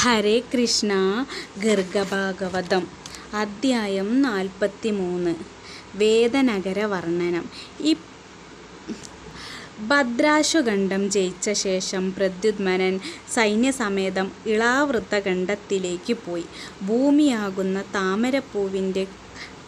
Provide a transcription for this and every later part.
ഹരേ കൃഷ്ണ ഗർഗഭാഗവതം അധ്യായം നാൽപ്പത്തി മൂന്ന് വേദനഗര വർണ്ണനം ഈ ഭദ്രാശുഖണ്ഡം ജയിച്ച ശേഷം പ്രദ്യുത്മനൻ സൈന്യസമേതം ഇളാവൃത്തഖണ്ഡത്തിലേക്ക് പോയി ഭൂമിയാകുന്ന താമരപ്പൂവിൻ്റെ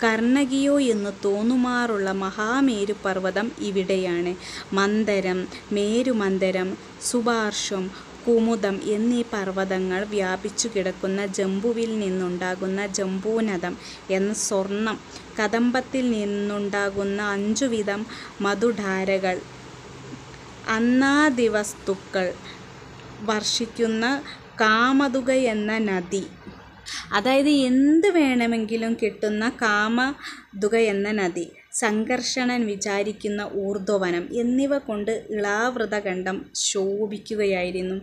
കർണകിയോ എന്ന് തോന്നുമാറുള്ള മഹാമേരു പർവ്വതം ഇവിടെയാണ് മന്ദരം മേരുമന്ദരം സുഭാർഷം കുമുദം എന്നീ പർവ്വതങ്ങൾ വ്യാപിച്ചു കിടക്കുന്ന ജംബുവിൽ നിന്നുണ്ടാകുന്ന ജംബൂനദം എന്ന സ്വർണം കദംബത്തിൽ നിന്നുണ്ടാകുന്ന അഞ്ചുവിധം മധുധാരകൾ അന്നാദിവസ്തുക്കൾ വർഷിക്കുന്ന കാമതുക എന്ന നദി അതായത് എന്ത് വേണമെങ്കിലും കിട്ടുന്ന കാമതുക എന്ന നദി സംഘർഷണൻ വിചാരിക്കുന്ന ഊർധ്വവനം എന്നിവ കൊണ്ട് ഇളാവൃതകണ്ഠം ശോഭിക്കുകയായിരുന്നു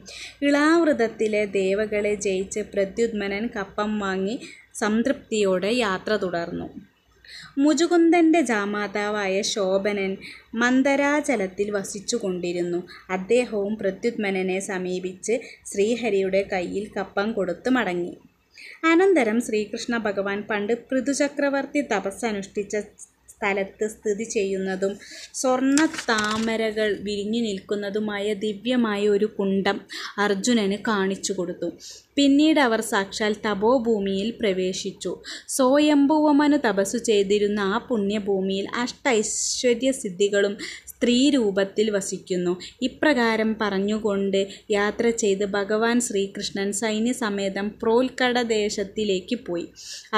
ഇളാവൃതത്തിലെ ദേവകളെ ജയിച്ച് പ്രത്യുത്മനൻ കപ്പം വാങ്ങി സംതൃപ്തിയോടെ യാത്ര തുടർന്നു മുജുകുന്ദൻ്റെ ജാമാതാവായ ശോഭനൻ മന്ദരാചലത്തിൽ വസിച്ചുകൊണ്ടിരുന്നു അദ്ദേഹവും പ്രത്യുത്മനനെ സമീപിച്ച് ശ്രീഹരിയുടെ കയ്യിൽ കപ്പം കൊടുത്തു മടങ്ങി അനന്തരം ശ്രീകൃഷ്ണ ഭഗവാൻ പണ്ട് പൃഥുചക്രവർത്തി തപസ്സനുഷ്ഠിച്ച സ്ഥലത്ത് സ്ഥിതി ചെയ്യുന്നതും സ്വർണ്ണ താമരകൾ വിരിഞ്ഞു നിൽക്കുന്നതുമായ ദിവ്യമായ ഒരു കുണ്ടം അർജുനന് കാണിച്ചു കൊടുത്തു പിന്നീട് അവർ സാക്ഷാൽ തപോഭൂമിയിൽ പ്രവേശിച്ചു സ്വയംഭുവമനു തപസ്സു ചെയ്തിരുന്ന ആ പുണ്യഭൂമിയിൽ അഷ്ട ഐശ്വര്യസിദ്ധികളും സ്ത്രീ രൂപത്തിൽ വസിക്കുന്നു ഇപ്രകാരം പറഞ്ഞുകൊണ്ട് യാത്ര ചെയ്ത് ഭഗവാൻ ശ്രീകൃഷ്ണൻ സൈന്യസമേതം പ്രോൽക്കട ദേശത്തിലേക്ക് പോയി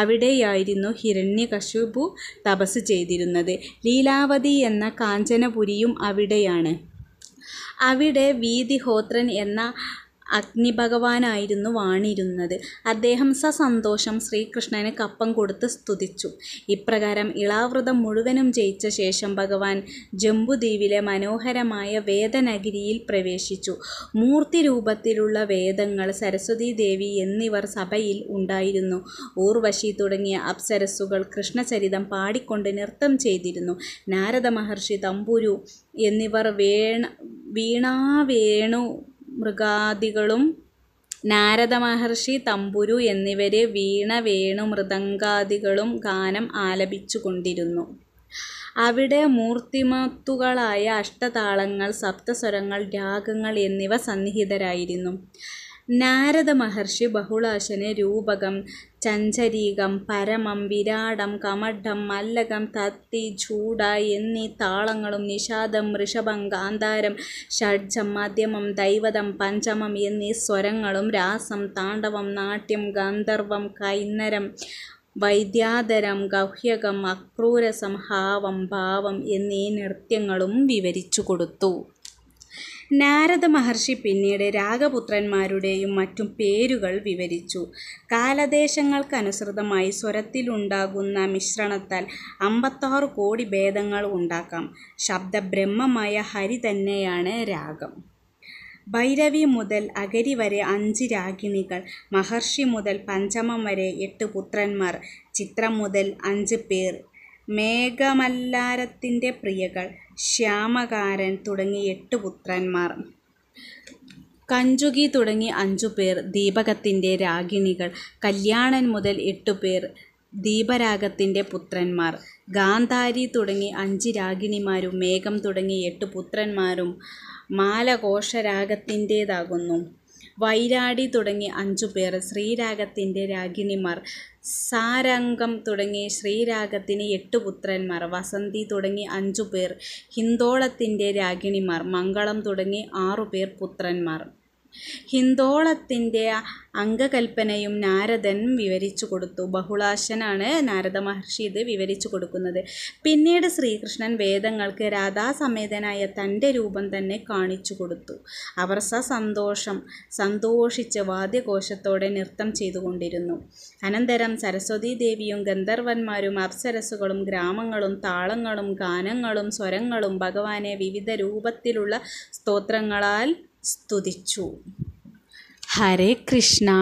അവിടെയായിരുന്നു ഹിരണ്യകശുപു തപസ് ചെയ്തിരുന്നത് ചെയ്തിരുന്നത് ലീലാവതി എന്ന കാഞ്ചനപുരിയും അവിടെയാണ് അവിടെ വീതിഹോത്രൻ എന്ന അഗ്നിഭഗവാനായിരുന്നു വാണിരുന്നത്. അദ്ദേഹം സസന്തോഷം ശ്രീകൃഷ്ണന് കപ്പം കൊടുത്ത് സ്തുതിച്ചു. ഇപ്രകാരം ഇളാവൃതം മുഴുവനും ജയിച്ച ശേഷം ഭഗവാൻ ജംബുദ്വീപിലെ മനോഹരമായ വേദനഗിരിയിൽ പ്രവേശിച്ചു. മൂർത്തി രൂപത്തിലുള്ള വേദങ്ങൾ, ദേവി എന്നിവർ സഭയിൽ ഉണ്ടായിരുന്നു. ഊർവശി തുടങ്ങിയ അപ്സരസ്സുകൾ കൃഷ്ണചരിതം പാടിക്കൊണ്ട് നൃത്തം ചെയ്തിരുന്നു. നാരദ മഹർഷി, തമ്പുരു എന്നിവർ വീണാവേണു മൃഗാദികളും നാരദ മഹർഷി തമ്പുരു എന്നിവരെ വീണ വേണു മൃദംഗാദികളും ഗാനം ആലപിച്ചുകൊണ്ടിരുന്നു അവിടെ മൂർത്തിമത്തുകളായ അഷ്ടതാളങ്ങൾ സപ്തസ്വരങ്ങൾ രാഗങ്ങൾ എന്നിവ സന്നിഹിതരായിരുന്നു നാരദ മഹർഷി ബഹുളാശന് രൂപകം ചഞ്ചരീകം പരമം വിരാടം കമഡം മല്ലകം തത്തി ചൂട എന്നീ താളങ്ങളും നിഷാദം ഋഷഭം ഗാന്ധാരം ഷഡ്ജം മധ്യമം ദൈവതം പഞ്ചമം എന്നീ സ്വരങ്ങളും രാസം താണ്ഡവം നാട്യം ഗന്ധർവം കൈന്നരം വൈദ്യാതരം ഗൗഹ്യകം അക്രൂരസം ഹാവം ഭാവം എന്നീ നൃത്യങ്ങളും വിവരിച്ചു കൊടുത്തു നാരദ മഹർഷി പിന്നീട് രാഗപുത്രന്മാരുടെയും മറ്റും പേരുകൾ വിവരിച്ചു കാലദേശങ്ങൾക്കനുസൃതമായി സ്വരത്തിലുണ്ടാകുന്ന മിശ്രണത്താൽ അമ്പത്താറ് കോടി ഭേദങ്ങൾ ഉണ്ടാക്കാം ശബ്ദബ്രഹ്മമായ ഹരി തന്നെയാണ് രാഗം ഭൈരവി മുതൽ അഗരി വരെ അഞ്ച് രാഗിണികൾ മഹർഷി മുതൽ പഞ്ചമം വരെ എട്ട് പുത്രന്മാർ ചിത്രം മുതൽ അഞ്ച് പേർ മേഘമല്ലാരത്തിൻ്റെ പ്രിയകൾ ശ്യാമകാരൻ തുടങ്ങി എട്ട് പുത്രന്മാർ കഞ്ചുകി തുടങ്ങി അഞ്ചു പേർ ദീപകത്തിൻ്റെ രാഗിണികൾ കല്യാണൻ മുതൽ എട്ടു പേർ ദീപരാഗത്തിൻ്റെ പുത്രന്മാർ ഗാന്ധാരി തുടങ്ങി അഞ്ച് രാഗിണിമാരും മേഘം തുടങ്ങി എട്ട് പുത്രന്മാരും മാലഘോഷരാഗത്തിൻ്റേതാകുന്നു വൈരാടി തുടങ്ങി അഞ്ചു പേർ ശ്രീരാഗത്തിൻ്റെ രാഗിണിമാർ സാരംഗം തുടങ്ങി ശ്രീരാഗത്തിന് എട്ട് പുത്രന്മാർ വസന്തി തുടങ്ങി അഞ്ചു പേർ ഹിന്ദോളത്തിൻ്റെ രാഗിണിമാർ മംഗളം തുടങ്ങി പേർ പുത്രന്മാർ ഹിന്ദോളത്തിൻ്റെ അംഗകൽപ്പനയും നാരദൻ വിവരിച്ചു കൊടുത്തു ബഹുളാശനാണ് നാരദ മഹർഷി ഇത് വിവരിച്ചു കൊടുക്കുന്നത് പിന്നീട് ശ്രീകൃഷ്ണൻ വേദങ്ങൾക്ക് രാധാസമേതനായ തൻ്റെ രൂപം തന്നെ കാണിച്ചു കൊടുത്തു അവർ സസന്തോഷം സന്തോഷിച്ച് വാദ്യകോശത്തോടെ നൃത്തം ചെയ്തുകൊണ്ടിരുന്നു അനന്തരം സരസ്വതീ ദേവിയും ഗന്ധർവന്മാരും അപ്സരസുകളും ഗ്രാമങ്ങളും താളങ്ങളും ഗാനങ്ങളും സ്വരങ്ങളും ഭഗവാനെ വിവിധ രൂപത്തിലുള്ള സ്തോത്രങ്ങളാൽ സ്തുതിച്ചു ഹരേ കൃഷ്ണ